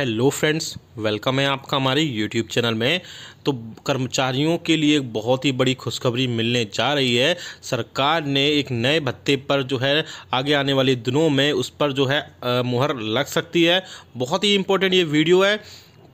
Hello friends welcome है आपका हमारे यूट्यूब चैनल में तो कर्मचारियों के लिए एक बहुत ही बड़ी खुशखबरी मिलने जा रही है सरकार ने एक नए भत्ते पर जो है आगे आने वाले दिनों में उस पर जो है मुहर लग सकती है बहुत ही इम्पोर्टेंट ये वीडियो है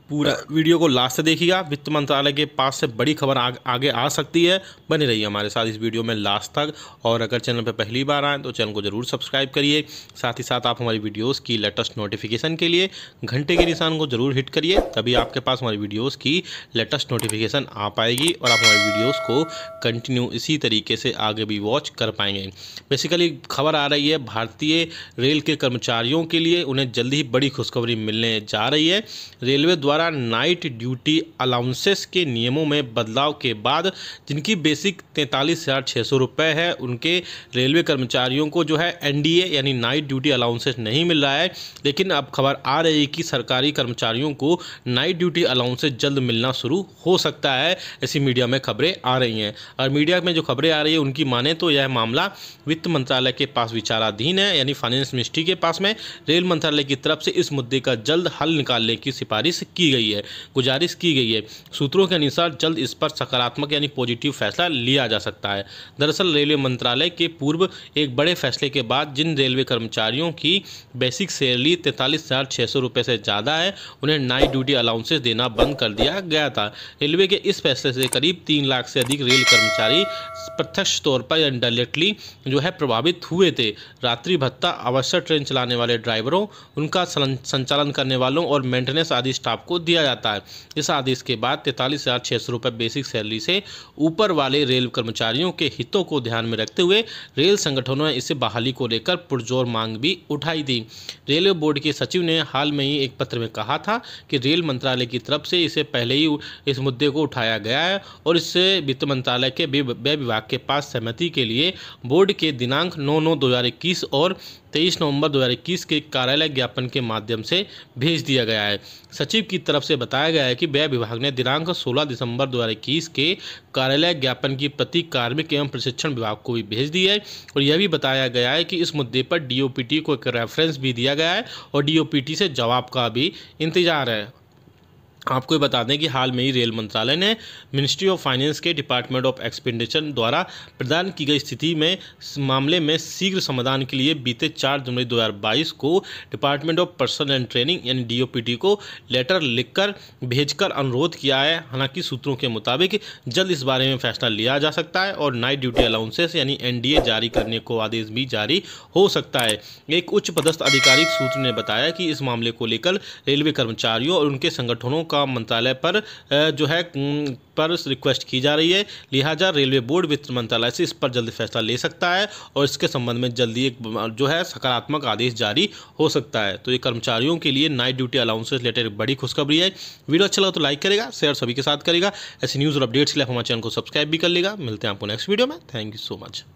पूरा हाँ। वीडियो को लास्ट से देखिएगा वित्त मंत्रालय के पास से बड़ी खबर आग, आगे आ सकती है बनी रहिए हमारे साथ इस वीडियो में लास्ट तक और अगर चैनल पर पहली बार आएँ तो चैनल को ज़रूर सब्सक्राइब करिए साथ ही साथ आप हमारी वीडियोज़ की लेटेस्ट नोटिफिकेशन के लिए घंटे के निशान को ज़रूर हिट करिए तभी आपके पास हमारी वीडियोज़ की लेटेस्ट नोटिफिकेशन आ पाएगी और आप हमारी वीडियोज़ को कंटिन्यू इसी तरीके से आगे भी वॉच कर पाएंगे बेसिकली खबर आ रही है भारतीय रेल के कर्मचारियों के लिए उन्हें जल्दी ही बड़ी खुशखबरी मिलने जा रही है रेलवे द्वारा द्वारा नाइट ड्यूटी अलाउंसेस के नियमों में बदलाव के बाद जिनकी बेसिक तैंतालीस हज़ार छः सौ रुपये है उनके रेलवे कर्मचारियों को जो है एनडीए यानी नाइट ड्यूटी अलाउंसेस नहीं मिल रहा है लेकिन अब खबर आ रही है कि सरकारी कर्मचारियों को नाइट ड्यूटी अलाउंसेस जल्द मिलना शुरू हो सकता है ऐसी मीडिया में खबरें आ रही हैं और मीडिया में जो खबरें आ रही है उनकी माने तो यह मामला वित्त मंत्रालय के पास विचाराधीन है यानी फाइनेंस मिनिस्ट्री के पास में रेल मंत्रालय की तरफ से इस मुद्दे का जल्द हल निकालने की सिफारिश की की गई है गुजारिश की गई है सूत्रों के अनुसार जल्द इस पर सकारात्मक यानी पॉजिटिव फैसला लिया जा सकता है दरअसल रेलवे मंत्रालय के पूर्व एक बड़े फैसले के बाद जिन रेलवे कर्मचारियों की बेसिक सैलरी तैंतालीस हज़ार छह सौ रुपए से ज़्यादा है उन्हें नाइट ड्यूटी अलाउंसेस देना बंद कर दिया गया था रेलवे के इस फैसले से करीब तीन लाख से अधिक रेल कर्मचारी प्रत्यक्ष तौर पर इनडायरेक्टली जो है प्रभावित हुए थे रात्रि भत्ता अवसर ट्रेन चलाने वाले ड्राइवरों उनका संचालन करने वालों और मेंटेनेंस आदि स्टाफ को दिया जाता है इस आदेश के बाद तैतालीस हज़ार छह सौ रुपए बेसिक सैलरी से ऊपर वाले रेल कर्मचारियों के हितों को ध्यान में रखते हुए रेल संगठनों ने इसे बहाली को लेकर पुरजोर मांग भी उठाई दी रेलवे बोर्ड के सचिव ने हाल में ही एक पत्र में कहा था कि रेल मंत्रालय की तरफ से इसे पहले ही इस मुद्दे को उठाया गया है और इससे वित्त मंत्रालय के व्यय विभाग के पास सहमति के लिए बोर्ड के दिनांक नौ नौ दो और तेईस नवंबर 2021 के कार्यालय ज्ञापन के माध्यम से भेज दिया गया है सचिव की तरफ से बताया गया है कि व्यय विभाग ने दिनांक 16 दिसंबर 2021 के कार्यालय ज्ञापन की प्रति कार्मिक एवं प्रशिक्षण विभाग को भी भेज दी है और यह भी बताया गया है कि इस मुद्दे पर डी को एक रेफरेंस भी दिया गया है और डी से जवाब का भी इंतजार है आपको ये बता दें कि हाल में ही रेल मंत्रालय ने मिनिस्ट्री ऑफ फाइनेंस के डिपार्टमेंट ऑफ एक्सपेंडिचर द्वारा प्रदान की गई स्थिति में मामले में शीघ्र समाधान के लिए बीते 4 जनवरी 2022 को department of personnel and training यानी डीओपीटी को लेटर लिखकर भेजकर अनुरोध किया है हालांकि सूत्रों के मुताबिक जल्द इस बारे में फैसला लिया जा सकता है और नाइट ड्यूटी अलाउंसेस यानी एन जारी करने को आदेश भी जारी हो सकता है एक उच्च पदस्थ आधिकारिक सूत्र ने बताया कि इस मामले को लेकर रेलवे कर्मचारियों और उनके संगठनों का काम मंत्रालय पर जो है पर रिक्वेस्ट की जा रही है लिहाजा रेलवे बोर्ड वित्त मंत्रालय से इस पर जल्द फैसला ले सकता है और इसके संबंध में जल्दी एक जो है सकारात्मक आदेश जारी हो सकता है तो ये कर्मचारियों के लिए नाइट ड्यूटी अलाउंस रिलेटेड बड़ी खुशखबरी है वीडियो अच्छा लगा तो लाइक करेगा शेयर सभी के साथ करेगा ऐसी न्यूज़ और अपडेट्स के लिए हमारे चैनल को सब्सक्राइब भी कर लेगा मिलते हैं आपको नेक्स्ट वीडियो में थैंक यू सो मच